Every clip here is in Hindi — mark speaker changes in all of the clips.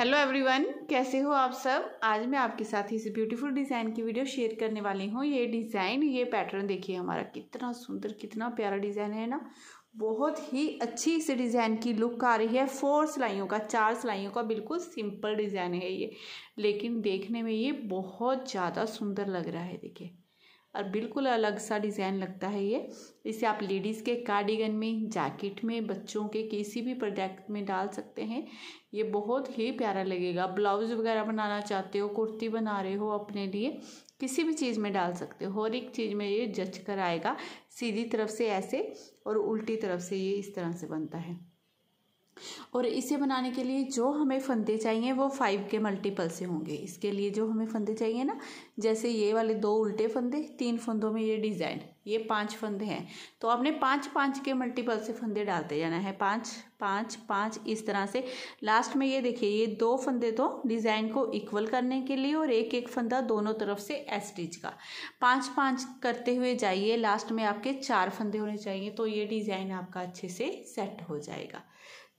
Speaker 1: हेलो एवरीवन कैसे हो आप सब आज मैं आपके साथ इस ब्यूटीफुल डिज़ाइन की वीडियो शेयर करने वाली हूँ ये डिज़ाइन ये पैटर्न देखिए हमारा कितना सुंदर कितना प्यारा डिज़ाइन है ना बहुत ही अच्छी इस डिज़ाइन की लुक आ रही है फोर सिलाइयों का चार सिलाइयों का बिल्कुल सिंपल डिज़ाइन है ये लेकिन देखने में ये बहुत ज़्यादा सुंदर लग रहा है देखिए और बिल्कुल अलग सा डिज़ाइन लगता है ये इसे आप लेडीज़ के कार्डिगन में जैकेट में बच्चों के किसी भी प्रोडक्ट में डाल सकते हैं ये बहुत ही प्यारा लगेगा ब्लाउज़ वगैरह बनाना चाहते हो कुर्ती बना रहे हो अपने लिए किसी भी चीज़ में डाल सकते हो हर एक चीज़ में ये जच कर आएगा सीधी तरफ से ऐसे और उल्टी तरफ से ये इस तरह से बनता है और इसे बनाने के लिए जो हमें फंदे चाहिए वो फाइव के मल्टीपल से होंगे इसके लिए जो हमें फंदे चाहिए ना जैसे ये वाले दो उल्टे फंदे तीन फंदों में ये डिज़ाइन ये पांच फंदे हैं तो आपने पांच पांच के मल्टीपल से फंदे डालते जाना है पांच पांच पांच इस तरह से लास्ट में ये देखिए ये दो फंदे तो डिज़ाइन को इक्वल करने के लिए और एक एक फंदा दोनों तरफ से एस स्टिच का पांच पांच करते हुए जाइए लास्ट में आपके चार फंदे होने चाहिए तो ये डिज़ाइन आपका अच्छे से सेट हो जाएगा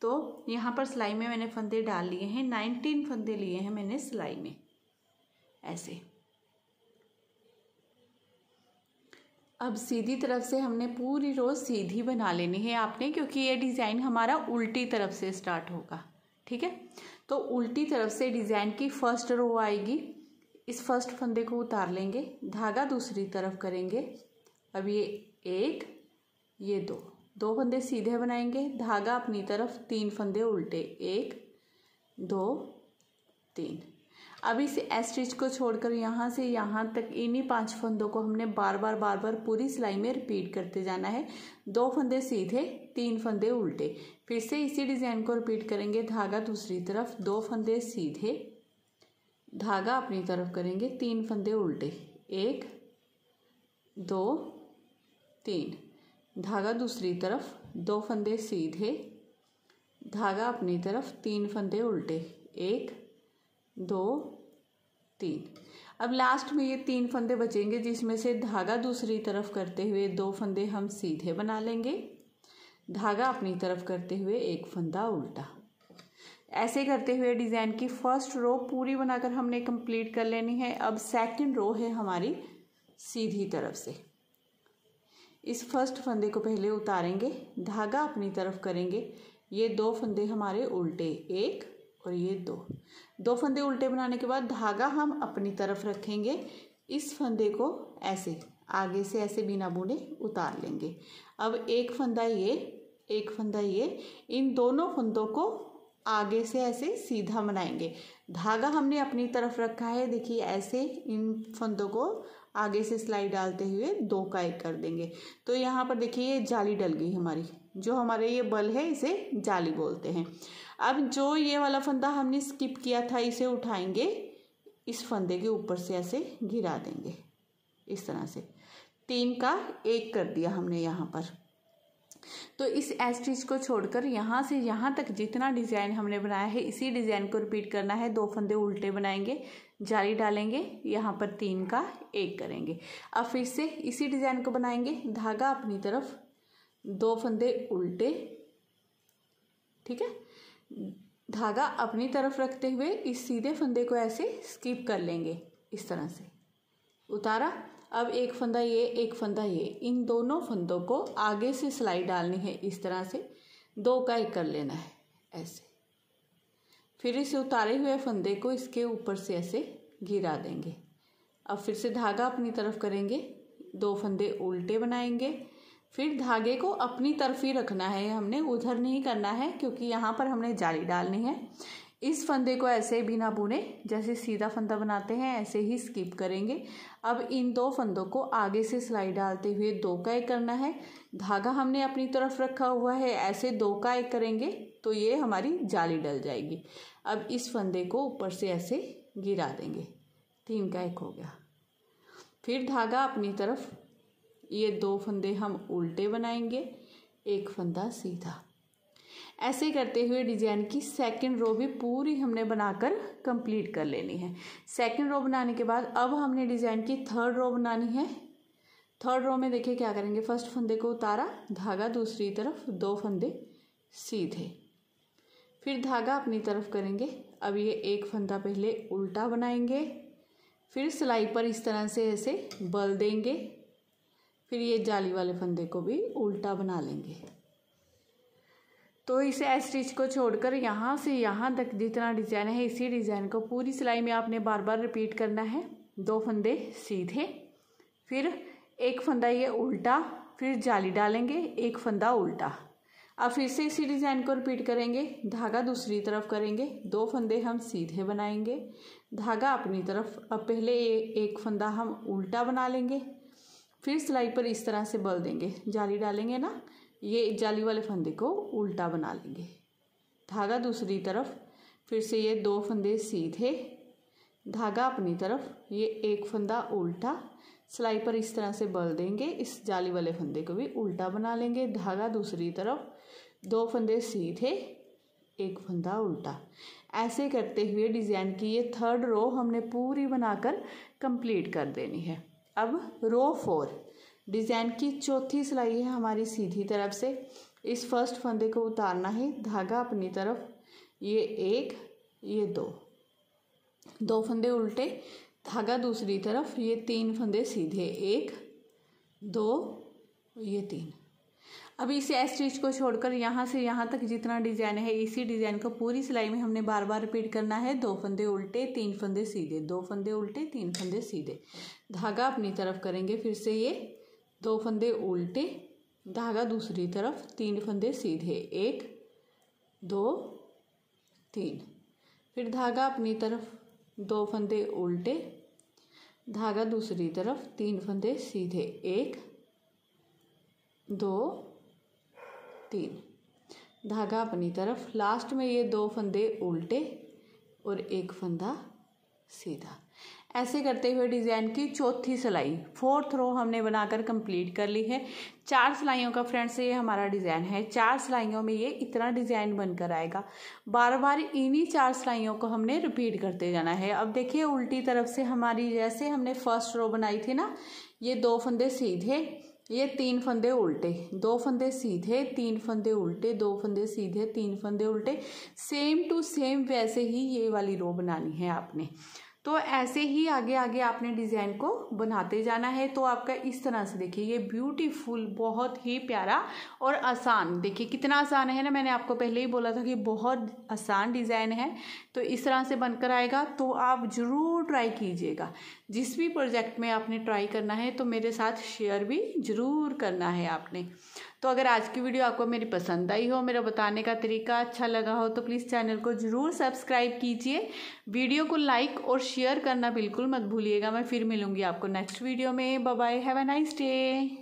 Speaker 1: तो यहाँ पर सिलाई में मैंने फंदे डाल लिए हैं नाइनटीन फंदे लिए हैं मैंने सिलाई में ऐसे अब सीधी तरफ से हमने पूरी रो सीधी बना लेनी है आपने क्योंकि ये डिज़ाइन हमारा उल्टी तरफ से स्टार्ट होगा ठीक है तो उल्टी तरफ से डिज़ाइन की फर्स्ट रो आएगी इस फर्स्ट फंदे को उतार लेंगे धागा दूसरी तरफ करेंगे अब ये एक ये दो दो फंदे सीधे बनाएंगे धागा अपनी तरफ तीन फंदे उल्टे एक दो तीन अब इस स्टिच को छोड़कर यहाँ से यहाँ तक इन्हीं पांच फंदों को हमने बार बार बार बार पूरी सिलाई में रिपीट करते जाना है दो फंदे सीधे तीन फंदे उल्टे फिर से इसी डिज़ाइन को रिपीट करेंगे धागा दूसरी तरफ दो फंदे सीधे धागा अपनी तरफ करेंगे तीन फंदे उल्टे एक दो तीन धागा दूसरी तरफ दो फंदे सीधे धागा अपनी तरफ तीन फंदे उल्टे एक दो तीन अब लास्ट में ये तीन फंदे बचेंगे जिसमें से धागा दूसरी तरफ करते हुए दो फंदे हम सीधे बना लेंगे धागा अपनी तरफ करते हुए एक फंदा उल्टा ऐसे करते हुए डिज़ाइन की फर्स्ट रो पूरी बनाकर हमने कंप्लीट कर लेनी है अब सेकंड रो है हमारी सीधी तरफ से इस फर्स्ट फंदे को पहले उतारेंगे धागा अपनी तरफ करेंगे ये दो फंदे हमारे उल्टे एक और ये दो दो फंदे उल्टे बनाने के बाद धागा हम अपनी तरफ रखेंगे इस फंदे को ऐसे आगे से ऐसे बिना बुने उतार लेंगे अब एक फंदा ये एक फंदा ये इन दोनों फंदों को आगे से ऐसे सीधा बनाएंगे धागा हमने अपनी तरफ रखा है देखिए ऐसे इन फंदों को आगे से सिलाई डालते हुए दो का एक कर देंगे तो यहाँ पर देखिए ये जाली डल गई हमारी जो हमारे ये बल है इसे जाली बोलते हैं अब जो ये वाला फंदा हमने स्किप किया था इसे उठाएंगे इस फंदे के ऊपर से ऐसे गिरा देंगे इस तरह से तीन का एक कर दिया हमने यहाँ पर तो इस एस्ट्रिच को छोड़कर यहाँ से यहाँ तक जितना डिज़ाइन हमने बनाया है इसी डिज़ाइन को रिपीट करना है दो फंदे उल्टे बनाएंगे जाली डालेंगे यहाँ पर तीन का एक करेंगे अब फिर से इसी डिज़ाइन को बनाएंगे धागा अपनी तरफ दो फंदे उल्टे ठीक है धागा अपनी तरफ रखते हुए इस सीधे फंदे को ऐसे स्किप कर लेंगे इस तरह से उतारा अब एक फंदा ये एक फंदा ये इन दोनों फंदों को आगे से सिलाई डालनी है इस तरह से दो का एक कर लेना है ऐसे फिर इसे उतारे हुए फंदे को इसके ऊपर से ऐसे गिरा देंगे अब फिर से धागा अपनी तरफ करेंगे दो फंदे उल्टे बनाएंगे फिर धागे को अपनी तरफ ही रखना है हमने उधर नहीं करना है क्योंकि यहाँ पर हमने जाली डालनी है इस फंदे को ऐसे भी ना बुने जैसे सीधा फंदा बनाते हैं ऐसे ही स्किप करेंगे अब इन दो फंदों को आगे से सिलाई डालते हुए दो का एक करना है धागा हमने अपनी तरफ रखा हुआ है ऐसे दो का एक करेंगे तो ये हमारी जाली डल जाएगी अब इस फंदे को ऊपर से ऐसे गिरा देंगे तीन का एक हो गया फिर धागा अपनी तरफ ये दो फंदे हम उल्टे बनाएंगे एक फंदा सीधा ऐसे करते हुए डिजाइन की सेकंड रो भी पूरी हमने बनाकर कंप्लीट कर लेनी है सेकंड रो बनाने के बाद अब हमने डिजाइन की थर्ड रो बनानी है थर्ड रो में देखिए क्या करेंगे फर्स्ट फंदे को उतारा धागा दूसरी तरफ दो फंदे सीधे फिर धागा अपनी तरफ करेंगे अब ये एक फंदा पहले उल्टा बनाएंगे फिर सिलाई पर इस तरह से ऐसे बल देंगे फिर ये जाली वाले फंदे को भी उल्टा बना लेंगे तो इसे स्टिच को छोड़कर यहाँ से यहाँ तक जितना डिज़ाइन है इसी डिज़ाइन को पूरी सिलाई में आपने बार बार रिपीट करना है दो फंदे सीधे फिर एक फंदा ये उल्टा फिर जाली डालेंगे एक फंदा उल्टा अब फिर से इसी डिज़ाइन को रिपीट करेंगे धागा दूसरी तरफ करेंगे दो फंदे हम सीधे बनाएंगे धागा अपनी तरफ अब पहले ये एक फंदा हम उल्टा बना लेंगे फिर सिलाई पर इस तरह से बल देंगे जाली डालेंगे ना ये जाली वाले फंदे को उल्टा बना लेंगे धागा दूसरी तरफ फिर से ये दो फंदे सीधे धागा अपनी तरफ ये एक फंदा उल्टा सिलाई पर इस तरह से बल देंगे इस जाली वाले फंदे को भी उल्टा बना लेंगे धागा दूसरी तरफ दो फंदे सीधे एक फंदा उल्टा ऐसे करते हुए डिज़ाइन की ये थर्ड रो हमने पूरी बनाकर कंप्लीट कर देनी है अब रो फोर डिज़ाइन की चौथी सिलाई है हमारी सीधी तरफ से इस फर्स्ट फंदे को उतारना है धागा अपनी तरफ ये एक ये दो दो फंदे उल्टे धागा दूसरी तरफ ये तीन फंदे सीधे एक दो ये तीन अब इस एस स्टिच को छोड़कर यहाँ से यहाँ तक जितना डिजाइन है इसी डिजाइन को पूरी सिलाई में हमने बार बार रिपीट करना है दो फंदे उल्टे तीन फंदे सीधे दो फंदे उल्टे तीन फंदे सीधे धागा अपनी तरफ करेंगे फिर से ये दो फंदे उल्टे धागा दूसरी तरफ तीन फंदे सीधे एक दो तीन फिर धागा अपनी तरफ दो फंदे उल्टे धागा दूसरी तरफ तीन फंदे सीधे एक दो तीन धागा अपनी तरफ लास्ट में ये दो फंदे उल्टे और एक फंदा सीधा ऐसे करते हुए डिज़ाइन की चौथी सिलाई फोर्थ रो हमने बनाकर कंप्लीट कर ली है चार सिलाइयों का फ्रेंड्स ये हमारा डिज़ाइन है चार सिलाइयों में ये इतना डिज़ाइन बनकर आएगा बार बार इन्हीं चार सिलाइयों को हमने रिपीट करते जाना है अब देखिए उल्टी तरफ से हमारी जैसे हमने फर्स्ट रो बनाई थी ना ये दो फंदे सीधे ये तीन फंदे उल्टे दो फंदे सीधे तीन फंदे उल्टे दो फंदे सीधे तीन फंदे उल्टे सेम टू सेम वैसे ही ये वाली रो बनानी है आपने तो ऐसे ही आगे आगे आपने डिज़ाइन को बनाते जाना है तो आपका इस तरह से देखिए ये ब्यूटीफुल बहुत ही प्यारा और आसान देखिए कितना आसान है ना मैंने आपको पहले ही बोला था कि बहुत आसान डिज़ाइन है तो इस तरह से बनकर आएगा तो आप ज़रूर ट्राई कीजिएगा जिस भी प्रोजेक्ट में आपने ट्राई करना है तो मेरे साथ शेयर भी ज़रूर करना है आपने तो अगर आज की वीडियो आपको मेरी पसंद आई हो मेरा बताने का तरीका अच्छा लगा हो तो प्लीज़ चैनल को ज़रूर सब्सक्राइब कीजिए वीडियो को लाइक और शेयर करना बिल्कुल मत भूलिएगा मैं फिर मिलूँगी आपको नेक्स्ट वीडियो में bye have a nice day